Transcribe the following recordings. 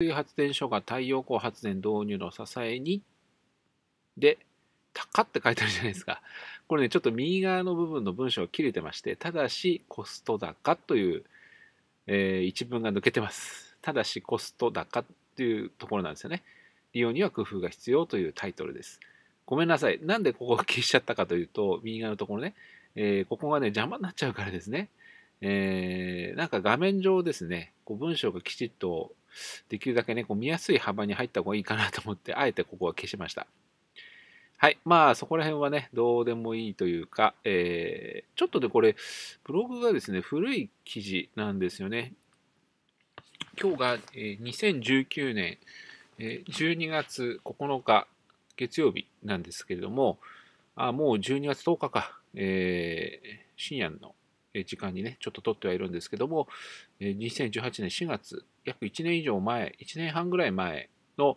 水発電所が太陽光発電導入の支えに、で、高って書いてあるじゃないですか。これね、ちょっと右側の部分の文章が切れてまして、ただしコスト高という、えー、一文が抜けてます。ただしコスト高というところなんですよね。利用には工夫が必要というタイトルです。ごめんなさい。なんでここを消しちゃったかというと、右側のところね、えー、ここがね、邪魔になっちゃうからですね。えー、なんか画面上ですね、こう文章がきちっとできるだけね、こう見やすい幅に入った方がいいかなと思って、あえてここは消しました。はい。まあ、そこら辺はね、どうでもいいというか、えー、ちょっとでこれ、ブログがですね、古い記事なんですよね。今日が、え2019年、え12月9日、月曜日なんですけれども、あもう12月10日か、えー、深夜の時間にね、ちょっと取ってはいるんですけども、2018年4月、約1年以上前、1年半ぐらい前の、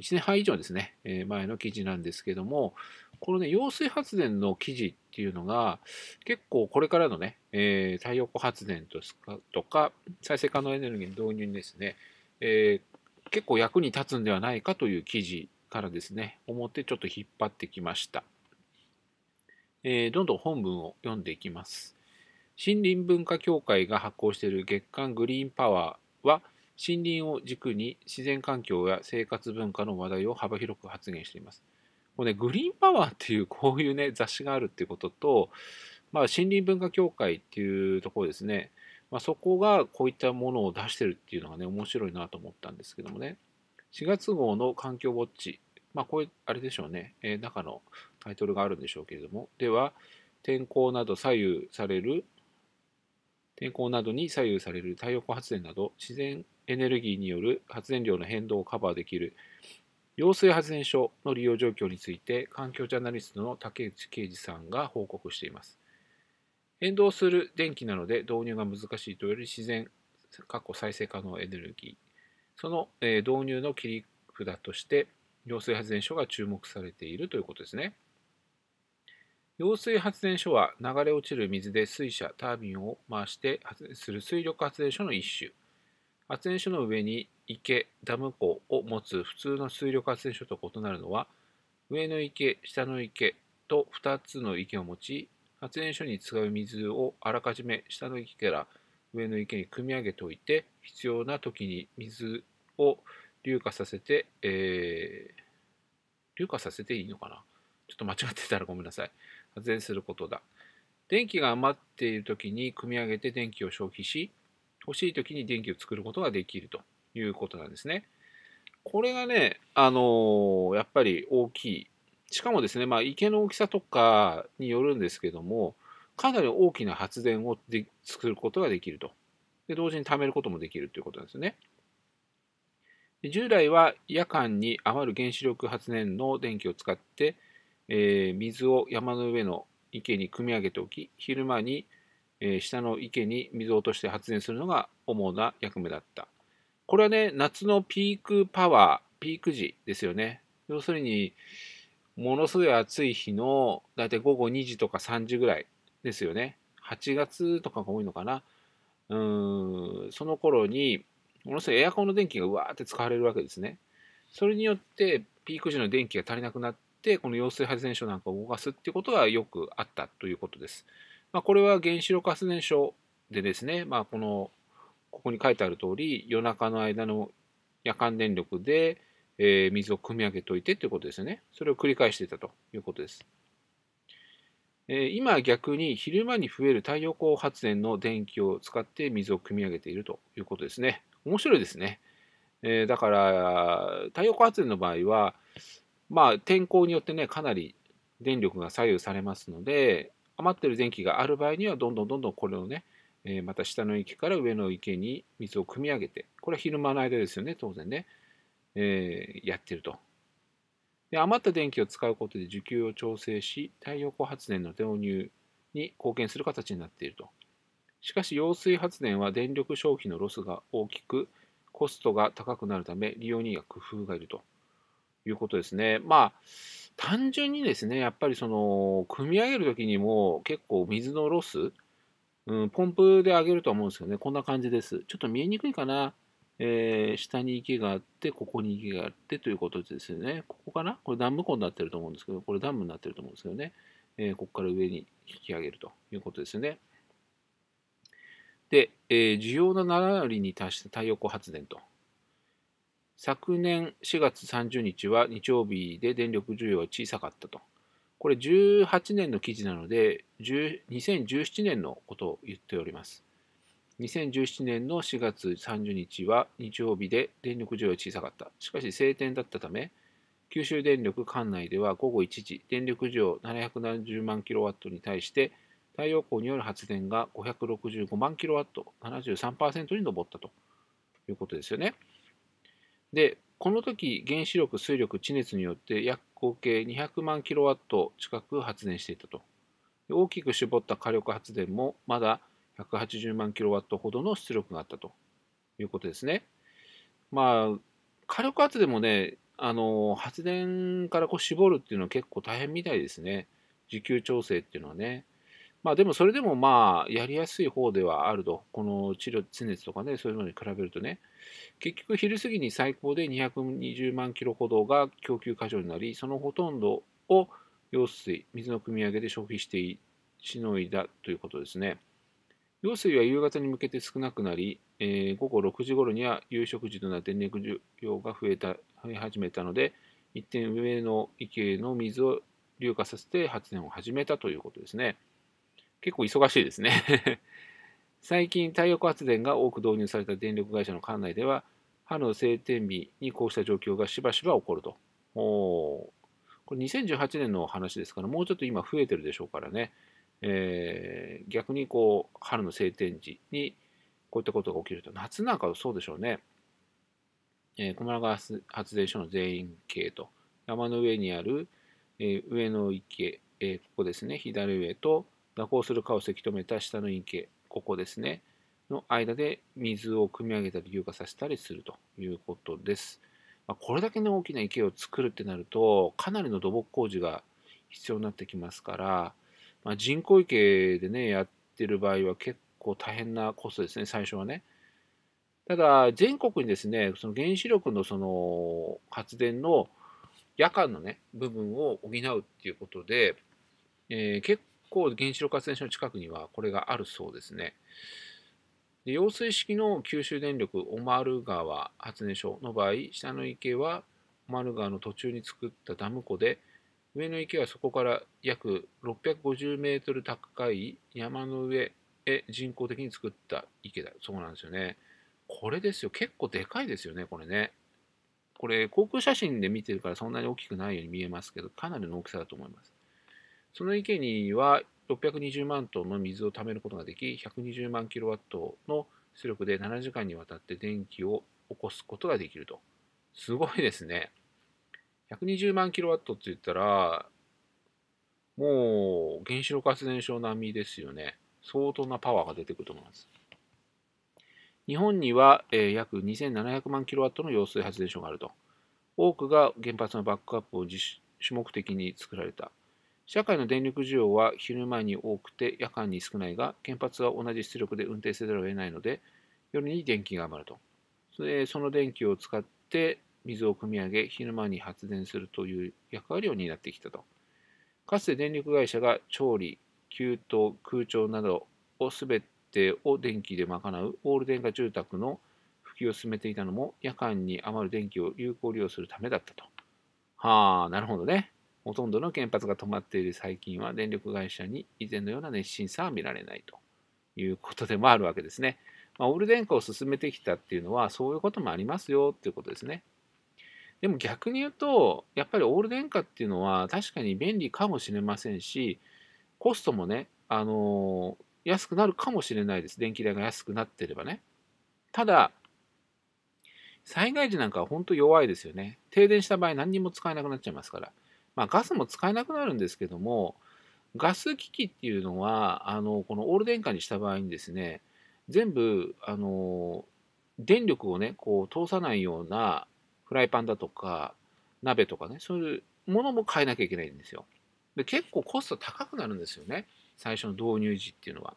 1年半以上ですね、前の記事なんですけども、このね、揚水発電の記事っていうのが、結構これからのね、えー、太陽光発電とかとか、再生可能エネルギーの導入にですね、えー、結構役に立つんではないかという記事からですね、思ってちょっと引っ張ってきました。えー、どんどん本文を読んでいきます。森林文化協会が発行している月刊グリーンパワーは、森林を軸に自然環境や生活文化の話題を幅広く発言しています。これね、グリーンパワーっていうこういうね、雑誌があるっていうことと、まあ、森林文化協会っていうところですね、まあ、そこがこういったものを出してるっていうのがね、面白いなと思ったんですけどもね、4月号の環境ウォッチ、まあ、これ、あれでしょうね、えー、中のタイトルがあるんでしょうけれども、では、天候など左右される天候などに左右される太陽光発電など自然エネルギーによる発電量の変動をカバーできる揚水発電所の利用状況について環境ジャーナリストの竹内啓二さんが報告しています。変動する電気なので導入が難しいとより自然、過去再生可能エネルギー、その導入の切り札として揚水発電所が注目されているということですね。揚水発電所は流れ落ちる水で水車、タービンを回して発電する水力発電所の一種。発電所の上に池、ダム湖を持つ普通の水力発電所と異なるのは、上の池、下の池と2つの池を持ち、発電所に使う水をあらかじめ下の池から上の池に汲み上げておいて、必要な時に水を硫化させて、えー、硫化させていいのかなちょっと間違ってたらごめんなさい。発電することだ。電気が余っている時に組み上げて電気を消費し、欲しい時に電気を作ることができるということなんですね。これがね、あのー、やっぱり大きい。しかもですね、まあ、池の大きさとかによるんですけども、かなり大きな発電をで作ることができると。で、同時に貯めることもできるということなんですね。従来は夜間に余る原子力発電の電気を使ってえー、水を山の上の池に汲み上げておき昼間に、えー、下の池に水を落として発電するのが主な役目だったこれはね夏のピークパワーピーク時ですよね要するにものすごい暑い日のだいたい午後2時とか3時ぐらいですよね8月とかが多いのかなうーんその頃にものすごいエアコンの電気がうわーって使われるわけですねそれによってピーク時の電気が足りなくなっ、この揚水発電所なんかを動かすっていうことがよくあったということです。まあ、これは原子力発電所でですね、まあ、この、ここに書いてある通り、夜中の間の夜間電力で、えー、水を汲み上げておいてということですよね。それを繰り返していたということです。えは今逆に昼間に増える太陽光発電の電気を使って水を汲み上げているということですね。面白いですね。えだから太陽光発電の場合は、まあ、天候によってね、かなり電力が左右されますので、余ってる電気がある場合には、どんどんどんどんこれをね、えまた下の池から上の池に水を汲み上げて、これは昼間の間ですよね、当然ね、えー、やってると。で余った電気を使うことで需給を調整し、太陽光発電の導入に貢献する形になっていると。しかし、揚水発電は電力消費のロスが大きく、コストが高くなるため、利用には工夫がいると。いうことですね。まあ単純にですね、やっぱりその、組み上げるときにも結構水のロス、うん、ポンプで上げるとは思うんですけどね、こんな感じです。ちょっと見えにくいかな。えー、下に池があって、ここに池があってということですよね。ここかなこれダム湖になってると思うんですけど、これダムになってると思うんですけどね。えー、ここから上に引き上げるということですよね。で、えー、需要の7割に達した太陽光発電と昨年4月30日は日曜日で電力需要は小さかったと。これ18年の記事なので、2017年のことを言っております。2017年の4月30日は日曜日で電力需要は小さかった。しかし晴天だったため、九州電力管内では午後1時、電力需要770万キロワットに対して、太陽光による発電が565万キロワット、73%に上ったということですよね。で、この時、原子力、水力、地熱によって約合計200万 kW 近く発電していたと。大きく絞った火力発電もまだ180万 kW ほどの出力があったということですね。まあ、火力発電もね、あの発電からこう絞るっていうのは結構大変みたいですね。時給調整っていうのはね。まあでもそれでもまあやりやすい方ではあると、この治療、地熱とかね、そういうのに比べるとね、結局昼過ぎに最高で220万キロほどが供給過剰になり、そのほとんどを用水、水の汲み上げで消費してしのいだということですね。用水は夕方に向けて少なくなり、えー、午後6時頃には夕食時となって猫需要が増えた増え始めたので、一点上の池の水を流下させて発電を始めたということですね。結構忙しいですね 最近、太陽光発電が多く導入された電力会社の管内では、春の晴天日にこうした状況がしばしば起こると。おこれ2018年の話ですから、もうちょっと今増えてるでしょうからね、えー、逆にこう春の晴天時にこういったことが起きると、夏なんかはそうでしょうね。えー、駒川発電所の全員系と、山の上にある、えー、上野池、えー、ここですね、左上と、蛇行する川をせき止めた下の陰茎、ここですね、の間で水を汲み上げたり、硫化させたりするということです。まあ、これだけの大きな池を作るってなると、かなりの土木工事が必要になってきますから、まあ、人工池でね、やってる場合は結構大変なコストですね、最初はね。ただ、全国にですね、その原子力のその発電の夜間のね、部分を補うっていうことで、えー、結光原子力発電所の近くにはこれがあるそうですね。で揚水式の九州電力オマ小丸川発電所の場合、下の池は小丸川の途中に作ったダム湖で、上の池はそこから約650メートル高い山の上へ人工的に作った池だ。そうなんですよね。これですよ。結構でかいですよね、これね。これ、航空写真で見てるからそんなに大きくないように見えますけど、かなりの大きさだと思います。その池には620万トンの水を貯めることができ、120万キロワットの出力で7時間にわたって電気を起こすことができると。すごいですね。120万キロワットって言ったら、もう原子力発電所並みですよね。相当なパワーが出てくると思います。日本には、えー、約2700万キロワットの揚水発電所があると。多くが原発のバックアップを自主目的に作られた。社会の電力需要は昼前に多くて夜間に少ないが、原発は同じ出力で運転せざるを得ないので、夜に電気が余ると。その電気を使って水を汲み上げ、昼間に発電するという役割を担ってきたと。かつて電力会社が調理、給湯、空調などを全てを電気で賄うオール電化住宅の普及を進めていたのも夜間に余る電気を有効利用するためだったと。はあ、なるほどね。ほとんどの原発が止まっている最近は電力会社に以前のような熱心さは見られないということでもあるわけですね。まあ、オール電化を進めてきたっていうのはそういうこともありますよっていうことですね。でも逆に言うとやっぱりオール電化っていうのは確かに便利かもしれませんしコストもね、あのー、安くなるかもしれないです電気代が安くなってればね。ただ災害時なんかは本当弱いですよね。停電した場合何にも使えなくなっちゃいますから。まあ、ガスも使えなくなるんですけども、ガス機器っていうのは、あのこのオール電化にした場合にですね、全部、あの電力をね、こう通さないようなフライパンだとか、鍋とかね、そういうものも変えなきゃいけないんですよ。で、結構コスト高くなるんですよね、最初の導入時っていうのは。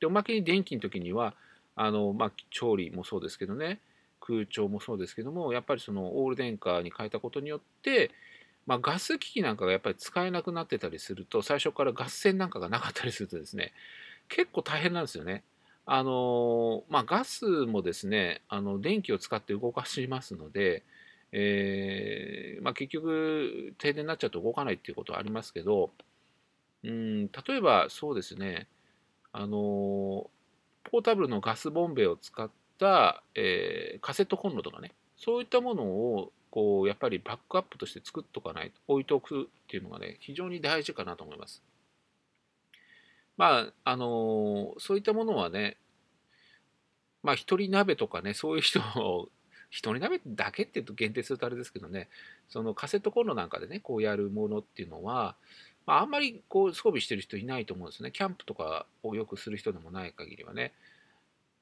で、おまけに電気の時には、あのまあ、調理もそうですけどね、空調もそうですけども、やっぱりそのオール電化に変えたことによって、まあ、ガス機器なんかがやっぱり使えなくなってたりすると、最初から合戦なんかがなかったりするとですね、結構大変なんですよね。あのまあ、ガスもですね、あの電気を使って動かしますので、えー、まあ、結局、停電になっちゃうと動かないっていうことはありますけど、うん、例えばそうですね、あのポータブルのガスボンベを使った、えー、カセットコンロとかね、そういったものをこう、やっぱりバックアップとして作っとかないと、置いておくっていうのがね、非常に大事かなと思います。まあ、あのそういったものはね、まあ、一人鍋とかね、そういう人を、一人鍋だけって言うと限定するとあれですけどね、そのカセットコンロなんかでね、こうやるものっていうのは、まあ、あんまりこう装備してる人いないと思うんですね。キャンプとかをよくする人でもない限りはね。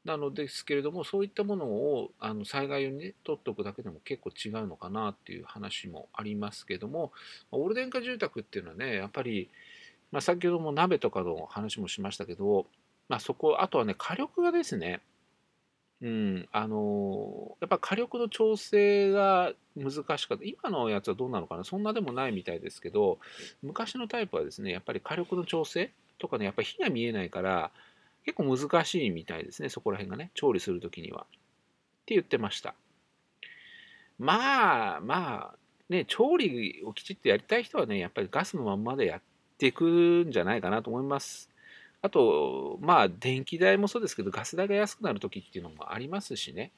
なのですけれどもそういったものをあの災害用にね取っておくだけでも結構違うのかなっていう話もありますけどもオール電化住宅っていうのはねやっぱり、まあ、先ほども鍋とかの話もしましたけど、まあ、そこあとはね火力がですねうん、あのやっぱ火力の調整が難しかった今のやつはどうなのかなそんなでもないみたいですけど昔のタイプはですねやっぱり火力の調整とかねやっぱり火が見えないから結構難しいみたいですね、そこら辺がね、調理するときには。って言ってました。まあ、まあ、ね、調理をきちっとやりたい人はね、やっぱりガスのまんまでやっていくんじゃないかなと思います。あと、まあ、電気代もそうですけど、ガス代が安くなるときっていうのもありますしね。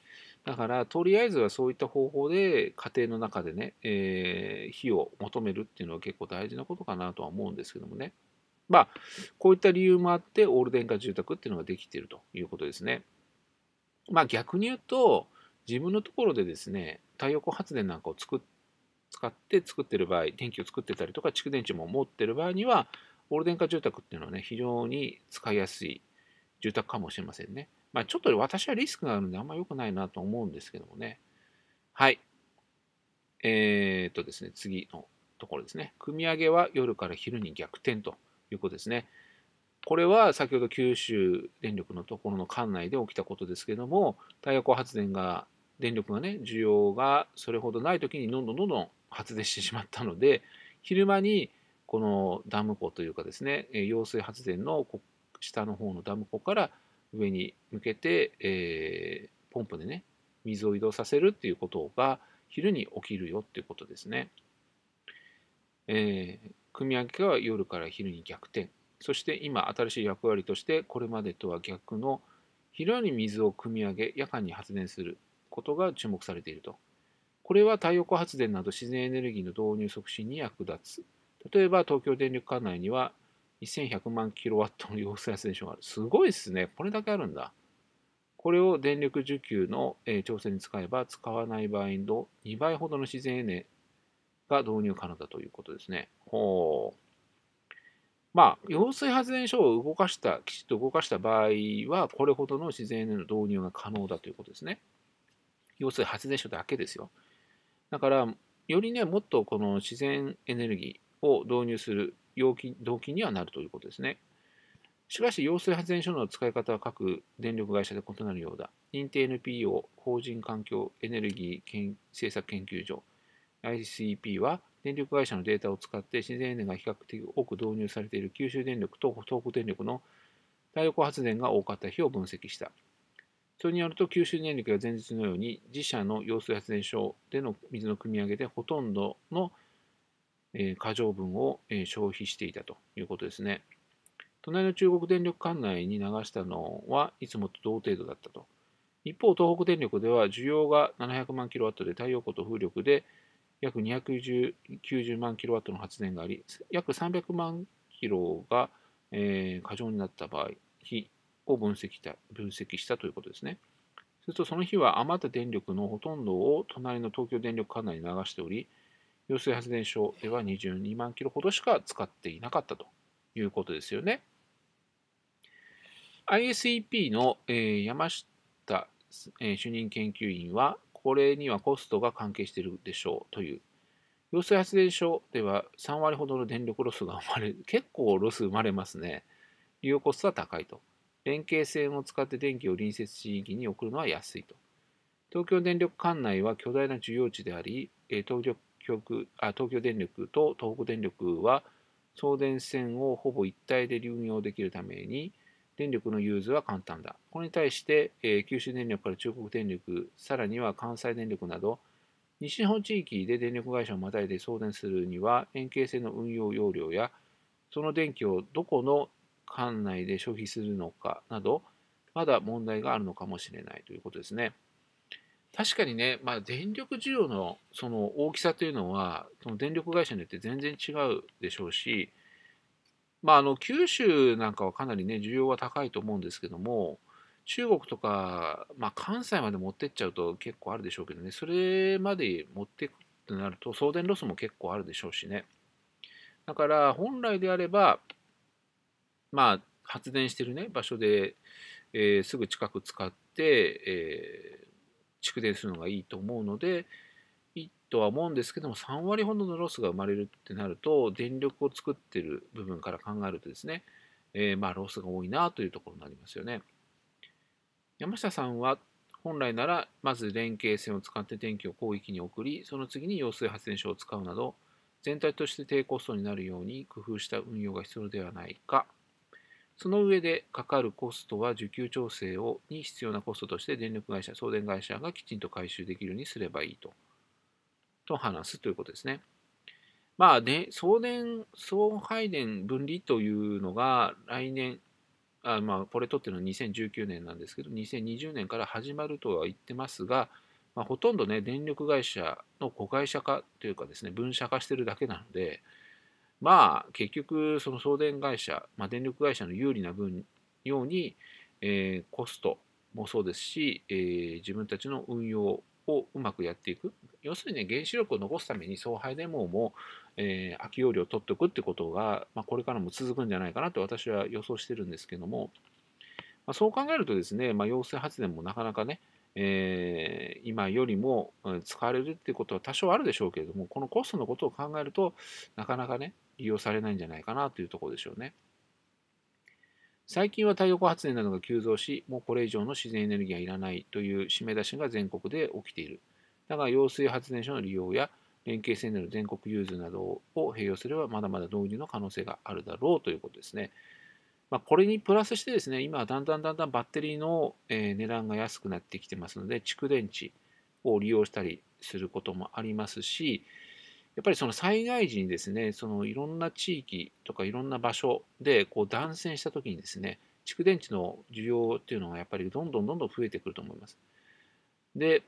だから、とりあえずはそういった方法で、家庭の中でね、えー、火を求めるっていうのは結構大事なことかなとは思うんですけどもね。まあ、こういった理由もあって、オール電化住宅っていうのができているということですね。まあ、逆に言うと、自分のところでですね、太陽光発電なんかを作使って作ってる場合、電気を作ってたりとか、蓄電池も持ってる場合には、オール電化住宅っていうのはね、非常に使いやすい住宅かもしれませんね。まあ、ちょっと私はリスクがあるんで、あんま良くないなと思うんですけどもね。はい。えー、っとですね、次のところですね。組み上げは夜から昼に逆転と。いうことですね。これは先ほど九州電力のところの管内で起きたことですけども、太陽光発電が、電力がね、需要がそれほどない時にどんどんどんどん発電してしまったので、昼間にこのダム湖というかですね、揚水発電の下の方のダム湖から上に向けて、えー、ポンプでね、水を移動させるっていうことが昼に起きるよっていうことですね。えー、組み上げが夜から昼に逆転そして今新しい役割としてこれまでとは逆の昼に水を組み上げ夜間に発電することが注目されているとこれは太陽光発電など自然エネルギーの導入促進に役立つ例えば東京電力管内には1100万キロワットの 陽水発電所があるすごいですねこれだけあるんだこれを電力需給の調整に使えば使わない場合の2倍ほどの自然エネが導入可能だということですね。ほう。まあ、揚水発電所を動かした、きちっと動かした場合は、これほどの自然への導入が可能だということですね。揚水発電所だけですよ。だから、よりね、もっとこの自然エネルギーを導入する容器動機にはなるということですね。しかし、揚水発電所の使い方は各電力会社で異なるようだ。認定 NPO、法人環境エネルギー政策研究所、ICP は電力会社のデータを使って自然エネが比較的多く導入されている九州電力と東北電力の太陽光発電が多かった日を分析した。それによると九州電力は前日のように自社の揚水発電所での水の汲み上げでほとんどの過剰分を消費していたということですね。隣の中国電力管内に流したのはいつもと同程度だったと。一方、東北電力では需要が700万キロワットで太陽光と風力で約290万キロワットの発電があり、約300万キロが、えー、過剰になった場合、日を分析した分析したということですね。すると、その日は余った電力のほとんどを隣の東京電力管内に流しており、揚水発電所では22万キロほどしか使っていなかったということですよね。ISEP の、えー、山下、えー、主任研究員は、これにはコストが関係しているでしょうという。揚水発電所では3割ほどの電力ロスが生まれる。結構ロス生まれますね。利用コストは高いと。連携線を使って電気を隣接地域に送るのは安いと。東京電力管内は巨大な需要地であり、東京あ東京電力と東北電力は送電線をほぼ一体で流用できるために、電力の融通は簡単だ。これに対して、えー、九州電力から中国電力、さらには関西電力など、西日本地域で電力会社をまたいで送電するには、円形性の運用容量や、その電気をどこの管内で消費するのかなど、まだ問題があるのかもしれないということですね。確かにね、まあ、電力需要のその大きさというのは、その電力会社によって全然違うでしょうし、まあ、あの九州なんかはかなりね需要は高いと思うんですけども中国とか、まあ、関西まで持ってっちゃうと結構あるでしょうけどねそれまで持ってくってなると送電ロスも結構あるでしょうしねだから本来であればまあ発電してるね場所で、えー、すぐ近く使って、えー、蓄電するのがいいと思うので、とは思うんですけども3割ほどのロスが生まれるってなると電力を作ってる部分から考えるとですね、えー、まあロスが多いなというところになりますよね。山下さんは本来ならまず連携線を使って電気を広域に送りその次に揚水発電所を使うなど全体として低コストになるように工夫した運用が必要ではないかその上でかかるコストは需給調整をに必要なコストとして電力会社送電会社がきちんと回収できるようにすればいいと。と話すということですね。まあね、送電、送配電分離というのが来年、あまあ、これとってのは2019年なんですけど、2020年から始まるとは言ってますが、まあ、ほとんどね、電力会社の子会社化というかですね、分社化してるだけなので、まあ、結局、その送電会社、まあ、電力会社の有利な分ように、えー、コストもそうですし、えー、自分たちの運用をうまくやっていく要するにね原子力を残すために送配電網も、えー、空き容量を取っておくってことが、まあ、これからも続くんじゃないかなと私は予想してるんですけども、まあ、そう考えるとですね、まあ、陽性発電もなかなかね、えー、今よりも使われるっていうことは多少あるでしょうけれどもこのコストのことを考えるとなかなかね利用されないんじゃないかなというところでしょうね。最近は太陽光発電などが急増し、もうこれ以上の自然エネルギーはいらないという締め出しが全国で起きている。だが、揚水発電所の利用や連携での全国融通などを併用すれば、まだまだ導入の可能性があるだろうということですね。まあ、これにプラスしてですね、今はだんだんだんだんバッテリーの値段が安くなってきてますので、蓄電池を利用したりすることもありますし、やっぱりその災害時にですねそのいろんな地域とかいろんな場所でこう断線したときにですね蓄電池の需要っていうのがやっぱりどんどんどんどん増えてくると思います。で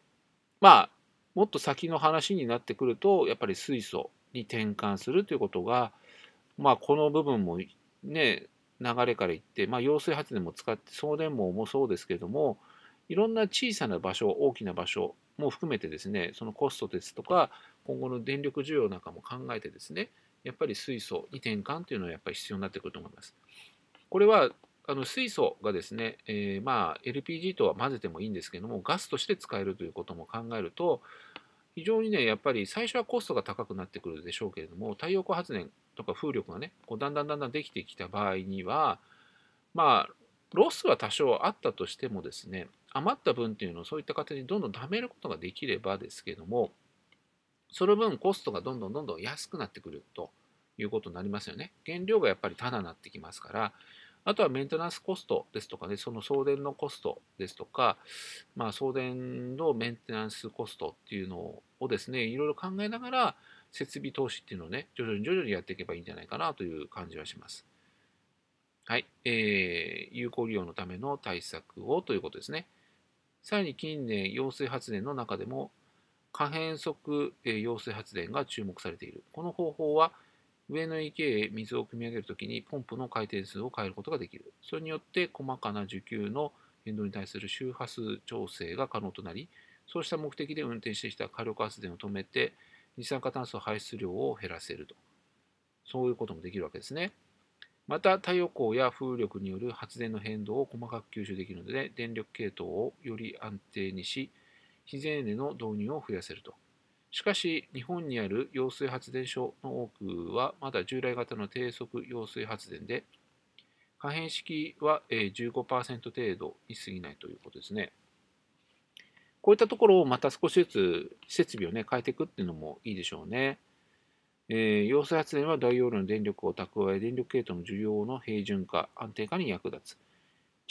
まあもっと先の話になってくるとやっぱり水素に転換するということが、まあ、この部分もね流れからいって、まあ、揚水発電も使って送電網もそうですけれどもいろんな小さな場所、大きな場所も含めてですね、そのコストですとか、今後の電力需要なんかも考えてですね、やっぱり水素に転換というのはやっぱり必要になってくると思います。これはあの水素がですね、えー、まあ LPG とは混ぜてもいいんですけども、ガスとして使えるということも考えると、非常にね、やっぱり最初はコストが高くなってくるでしょうけれども、太陽光発電とか風力がね、こうだんだんだんだんできてきた場合には、まあ、ロスは多少あったとしてもですね、余った分っていうのをそういった形にどんどん貯めることができればですけども、その分コストがどんどんどんどん安くなってくるということになりますよね。原料がやっぱりただになってきますから、あとはメンテナンスコストですとかね、その送電のコストですとか、まあ、送電のメンテナンスコストっていうのをですね、いろいろ考えながら、設備投資っていうのをね、徐々に徐々にやっていけばいいんじゃないかなという感じはします。はい。えー、有効利用のための対策をということですね。さらに近年、揚水発電の中でも、可変速揚水発電が注目されている。この方法は、上の池へ水を汲み上げるときにポンプの回転数を変えることができる。それによって細かな需給の変動に対する周波数調整が可能となり、そうした目的で運転してきた火力発電を止めて、二酸化炭素排出量を減らせると。そういうこともできるわけですね。また太陽光や風力による発電の変動を細かく吸収できるので電力系統をより安定にし自然エネの導入を増やせるとしかし日本にある揚水発電所の多くはまだ従来型の低速揚水発電で可変式は15%程度に過ぎないということですねこういったところをまた少しずつ設備をね変えていくっていうのもいいでしょうね。えー、揚水発電は大容量の電力を蓄え、電力系統の需要の平準化、安定化に役立つ。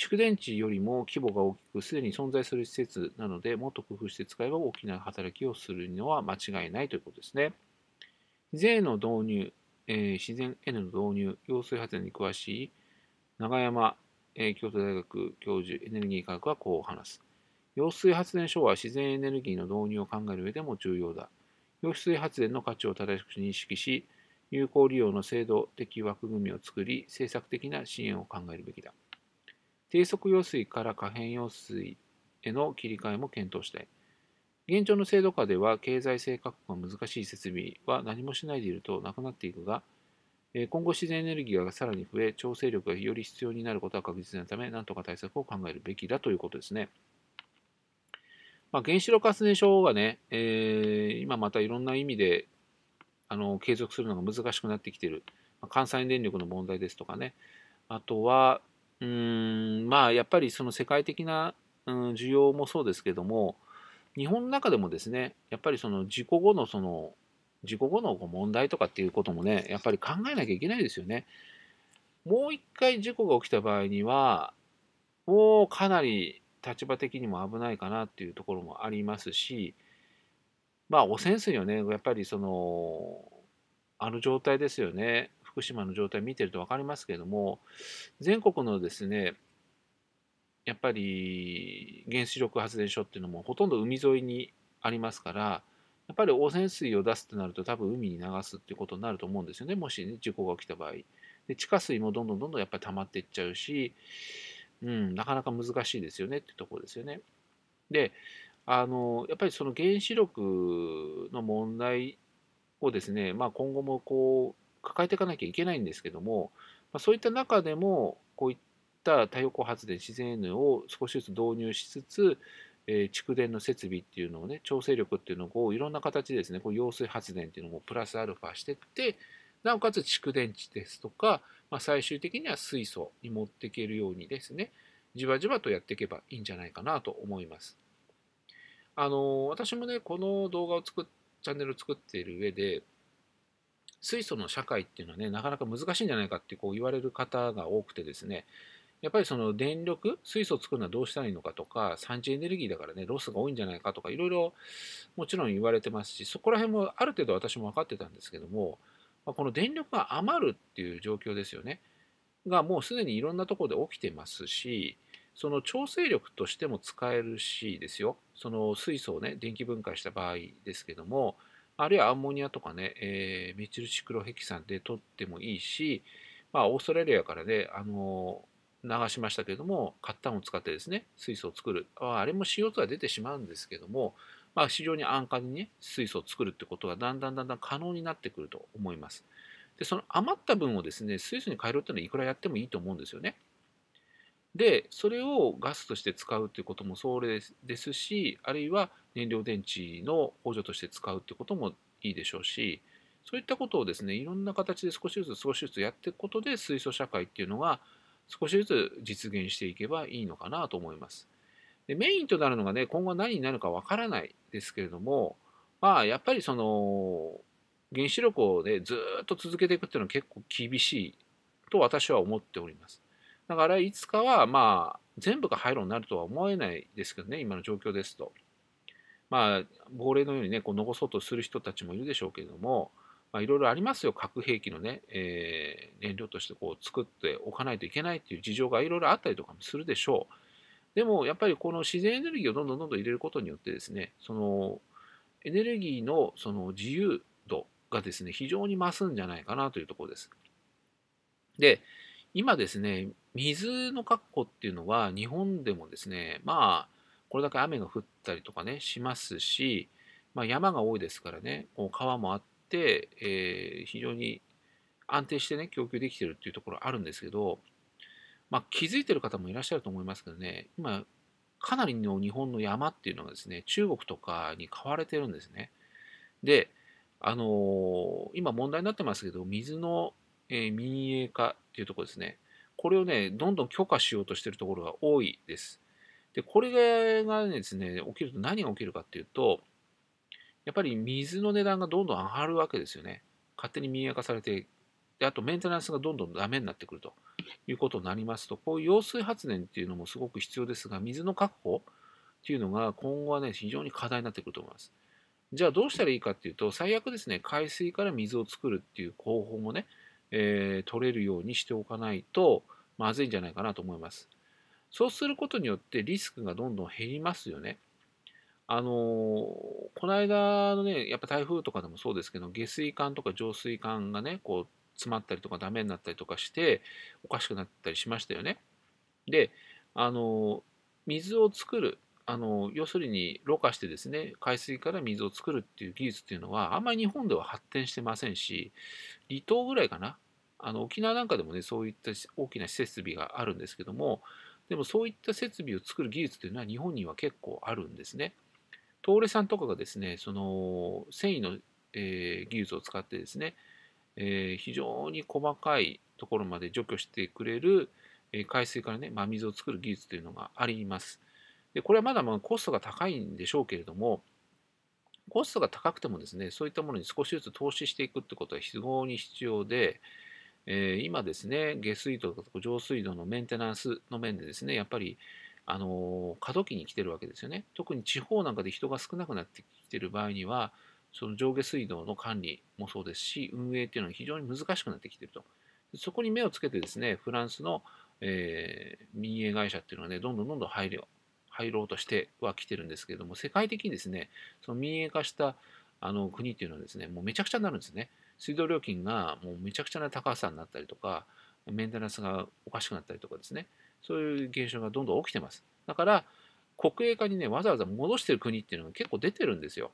蓄電池よりも規模が大きく、すでに存在する施設なので、もっと工夫して使えば大きな働きをするのは間違いないということですね。税の導入、えー、自然 N の導入、揚水発電に詳しい永山、えー、京都大学教授、エネルギー科学はこう話す。揚水発電所は自然エネルギーの導入を考える上でも重要だ。揚水発電の価値を正しく認識し、有効利用の制度的枠組みを作り、政策的な支援を考えるべきだ。低速用水から可変用水への切り替えも検討したい。現状の制度下では経済性確保が難しい設備は何もしないでいるとなくなっていくが、今後自然エネルギーがさらに増え、調整力がより必要になることは確実なため、なんとか対策を考えるべきだということですね。まあ、原子力発電所がね、えー、今またいろんな意味であの継続するのが難しくなってきてる、まあ、関西電力の問題ですとかねあとはうんまあやっぱりその世界的な、うん、需要もそうですけども日本の中でもですねやっぱりその事故後のその事故後の問題とかっていうこともねやっぱり考えなきゃいけないですよね。もう一回事故が起きた場合にはもうかなり立場的にも危ないかなっていうところもありますしまあ汚染水をねやっぱりそのあの状態ですよね福島の状態見てると分かりますけども全国のですねやっぱり原子力発電所っていうのもほとんど海沿いにありますからやっぱり汚染水を出すってなると多分海に流すってことになると思うんですよねもし、ね、事故が起きた場合で地下水もどんどんどんどんやっぱり溜まっていっちゃうしうん、なかなか難しいですよねってとこですよね。であのやっぱりその原子力の問題をですね、まあ、今後もこう抱えていかなきゃいけないんですけども、まあ、そういった中でもこういった太陽光発電自然エネを少しずつ導入しつつ、えー、蓄電の設備っていうのをね調整力っていうのをいろんな形でですねこう揚水発電っていうのもプラスアルファしてってなおかつ蓄電池ですとか、まあ、最終的には水素に持っていけるようにですね、じわじわとやっていけばいいんじゃないかなと思います。あの、私もね、この動画を作っ、チャンネルを作っている上で、水素の社会っていうのはね、なかなか難しいんじゃないかってこう言われる方が多くてですね、やっぱりその電力、水素を作るのはどうしたらいいのかとか、産地エネルギーだからね、ロスが多いんじゃないかとか、いろいろもちろん言われてますし、そこら辺もある程度私も分かってたんですけども、まこの電力が余るっていう状況ですよね。がもうすでにいろんなとこで起きてますし、その調整力としても使えるしですよ。その水素をね、電気分解した場合ですけども、あるいはアンモニアとかね、えー、メチルシクロヘキサンで取ってもいいし、まあ、オーストラリアからね、あのー、流しましたけども、カッタンを使ってですね、水素を作る。ああれも CO2 は出てしまうんですけども、まあ、非常に安価にね水素を作るってことがだんだんだんだん可能になってくると思います。でその余った分をですね水素に変えるっていうのはいくらやってもいいと思うんですよね。でそれをガスとして使うっていうこともそうですしあるいは燃料電池の補助として使うってこともいいでしょうしそういったことをですねいろんな形で少しずつ少しずつやっていくことで水素社会っていうのが少しずつ実現していけばいいのかなと思います。でメインとなるのがね今後何になるかわからないですけれどもまあやっぱりその原子力をねずっと続けていくっていうのは結構厳しいと私は思っております。だからいつかはまあ全部が廃炉になるとは思えないですけどね今の状況ですと。まあ亡霊のようにねこう残そうとする人たちもいるでしょうけれどもいろいろありますよ核兵器のね、えー、燃料としてこう作っておかないといけないっていう事情がいろいろあったりとかもするでしょう。でもやっぱりこの自然エネルギーをどんどんどんどん入れることによってですね、そのエネルギーのその自由度がですね、非常に増すんじゃないかなというところです。で、今ですね、水の確保っていうのは日本でもですね、まあ、これだけ雨が降ったりとかね、しますし、まあ、山が多いですからね、こう川もあって、えー、非常に安定してね、供給できてるっていうところあるんですけど、まあ、気づいてる方もいらっしゃると思いますけどね、今、かなりの日本の山っていうのがですね、中国とかに買われてるんですね。で、あのー、今問題になってますけど、水の、えー、民営化っていうところですね。これをね、どんどん許可しようとしてるところが多いです。で、これがですね、起きると何が起きるかっていうと、やっぱり水の値段がどんどん上がるわけですよね。勝手に民営化されてであとメンテナンスがどんどんダメになってくるということになりますとこういう揚水発電っていうのもすごく必要ですが水の確保っていうのが今後はね非常に課題になってくると思います。じゃあどうしたらいいかっていうと最悪ですね海水から水を作るっていう方法もね、えー、取れるようにしておかないとまずいんじゃないかなと思います。そうすることによってリスクがどんどん減りますよね。あのー、この間のね、やっぱ台風とかでもそうですけど、下水管とか浄水管がね、こう詰まったりとかダメになったりとかしておかしくなったりしましたよね。であの水を作るあの要するにろ過してですね海水から水を作るっていう技術っていうのはあんまり日本では発展してませんし離島ぐらいかなあの沖縄なんかでもねそういった大きな設備があるんですけどもでもそういった設備を作る技術というのは日本には結構あるんですね。東レさんとかがですねその繊維の、えー、技術を使ってですねえー、非常に細かいところまで除去してくれる、え海水からね、真水を作る技術というのがあります。でこれはまだまだコストが高いんでしょうけれども、コストが高くてもですね、そういったものに少しずつ投資していくってことは非常に必要で、えー、今ですね、下水道とか上水道のメンテナンスの面でですね、やっぱり、あのー、過渡期に来てるわけですよね。特に地方なんかで人が少なくなってきてる場合には、その上下水道の管理もそうですし、運営っていうのは非常に難しくなってきてると。そこに目をつけてですね、フランスの、えー、民営会社っていうのはね、どんどんどんどん入る入ろうとしては来てるんですけれども、世界的にですね、その民営化したあの国っていうのはですね、もうめちゃくちゃになるんですね。水道料金がもうめちゃくちゃな高さになったりとか、メンテナンスがおかしくなったりとかですね、そういう現象がどんどん起きてます。だから、国営化にね、わざわざ戻してる国っていうのが結構出てるんですよ。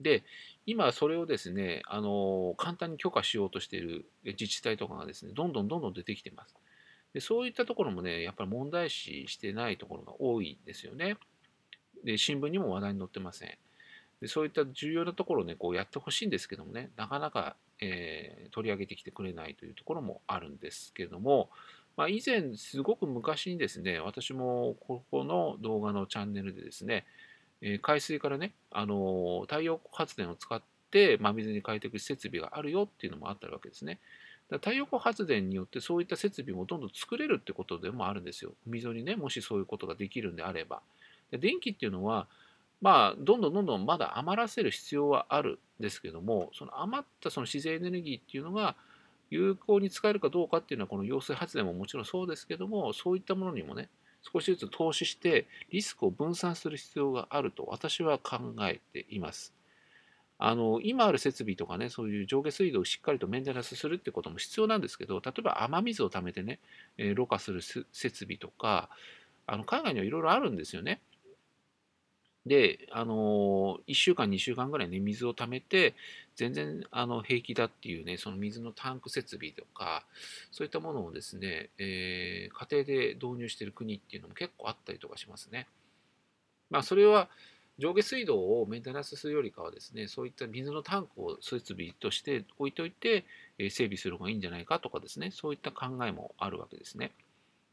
で、今それをですね、あの簡単に許可しようとしている自治体とかがですね、どんどんどんどん出てきてます。でそういったところもね、やっぱり問題視してないところが多いんですよね。で、新聞にも話題に載ってません。でそういった重要なところをね、こうやってほしいんですけどもね、なかなか、えー、取り上げてきてくれないというところもあるんですけれども、まあ、以前、すごく昔にですね、私もここの動画のチャンネルでですね、え海水からね、あの太陽光発電を使って、真水に変えていく設備があるよっていうのもあったわけですね。だ太陽光発電によってそういった設備もどんどん作れるってことでもあるんですよ。溝にね、もしそういうことができるんであれば。で電気っていうのは、まあ、どんどんどんどんまだ余らせる必要はあるんですけども、その余ったその自然エネルギーっていうのが、有効に使えるかどうかっていうのは、この揚水発電ももちろんそうですけども、そういったものにもね、少しずつ投資してリスクを分散する必要があると私は考えています。あの今ある設備とかねそういう上下水道をしっかりとメンテナンスするってことも必要なんですけど例えば雨水を貯めてね、えー、ろ過する設備とかあの海外にはいろいろあるんですよね。で、あのー、1週間2週間ぐらいね水を貯めて全然あの平気だっていうね、その水のタンク設備とか、そういったものをですね、えー、家庭で導入している国っていうのも結構あったりとかしますね。まあ、それは上下水道をメンテナンスするよりかはですね、そういった水のタンクを設備として置いといて、え整備する方がいいんじゃないかとかですね、そういった考えもあるわけですね。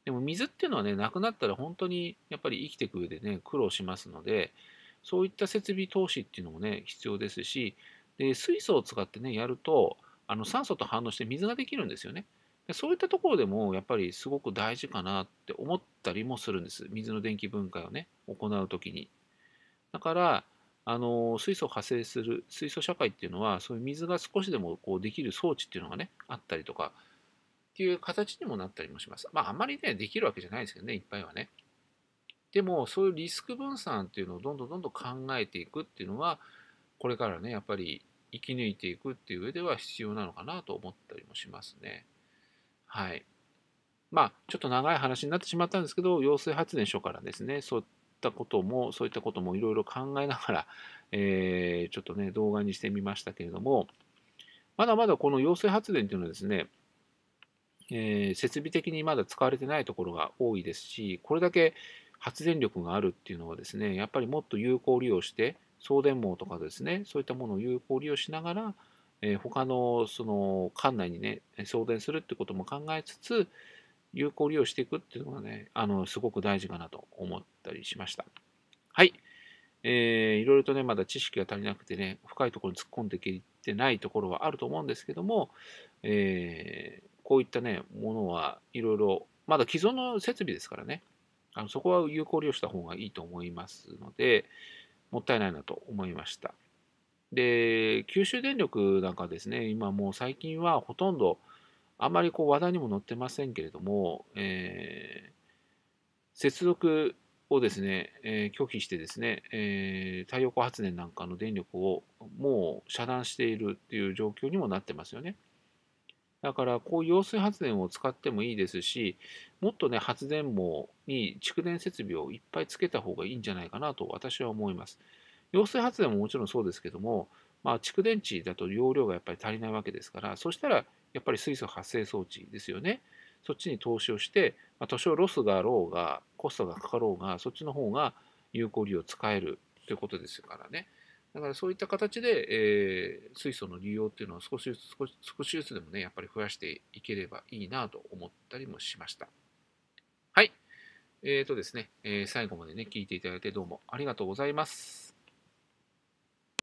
でも水っていうのはね、なくなったら本当にやっぱり生きていく上でね、苦労しますので、そういった設備投資っていうのもね、必要ですし、で水素を使ってねやるとあの酸素と反応して水ができるんですよねでそういったところでもやっぱりすごく大事かなって思ったりもするんです水の電気分解をね行う時にだからあの水素を派生する水素社会っていうのはそういう水が少しでもこうできる装置っていうのがねあったりとかっていう形にもなったりもします。まああんまりねできるわけじゃないですけどねいっぱいはね。でもそういうリスク分散っていうのをどんどんどんどん考えていくっていうのはこれからねやっぱり生き抜いていくっていう上では必要なのかなと思ったりもしますね。はい。まあ、ちょっと長い話になってしまったんですけど、揚水発電所からですね、そういったことも、そういったこともいろいろ考えながら、えー、ちょっとね、動画にしてみましたけれども、まだまだこの揚水発電っていうのはですね、えー、設備的にまだ使われてないところが多いですし、これだけ発電力があるっていうのはですね、やっぱりもっと有効利用して、送電網とかですね、そういったものを有効利用しながら、えー、他のその管内にね、送電するってことも考えつつ、有効利用していくっていうのがね、あの、すごく大事かなと思ったりしました。はい。えー、いろいろとね、まだ知識が足りなくてね、深いところに突っ込んできてないところはあると思うんですけども、えー、こういったね、ものはいろいろ、まだ既存の設備ですからね、あのそこは有効利用した方がいいと思いますので、もったいないなと思いました。で、九州電力なんかですね、今もう最近はほとんど、あまりこう話題にも載ってませんけれども、えー、接続をですね、えー、拒否してですね、えー、太陽光発電なんかの電力をもう遮断しているっていう状況にもなってますよね。だからこう揚水発電を使ってもいいですしもっとね発電網に蓄電設備をいっぱいつけた方がいいんじゃないかなと私は思います揚水発電ももちろんそうですけども、まあ、蓄電池だと容量がやっぱり足りないわけですからそしたらやっぱり水素発生装置ですよねそっちに投資をして、まあ、多少ロスがあろうがコストがかかろうがそっちの方が有効利用使えるということですからねだからそういった形で、えー、水素の利用っていうのを少しずつ少しずつでもね、やっぱり増やしていければいいなと思ったりもしました。はい。えっ、ー、とですね、えー、最後までね、聞いていただいてどうもありがとうございます。